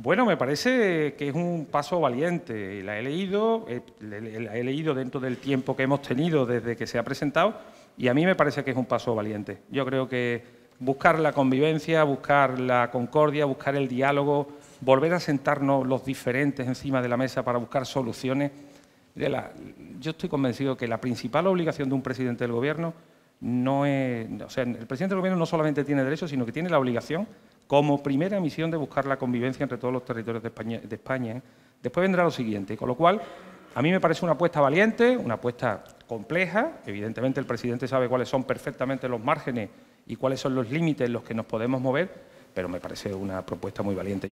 Bueno, me parece que es un paso valiente. La he leído, eh, la he leído dentro del tiempo que hemos tenido desde que se ha presentado y a mí me parece que es un paso valiente. Yo creo que buscar la convivencia, buscar la concordia, buscar el diálogo, volver a sentarnos los diferentes encima de la mesa para buscar soluciones. yo estoy convencido que la principal obligación de un presidente del gobierno no es, o sea, el presidente del gobierno no solamente tiene derecho, sino que tiene la obligación como primera misión de buscar la convivencia entre todos los territorios de España. De España. Después vendrá lo siguiente, con lo cual a mí me parece una apuesta valiente, una apuesta compleja, evidentemente el presidente sabe cuáles son perfectamente los márgenes y cuáles son los límites en los que nos podemos mover, pero me parece una propuesta muy valiente.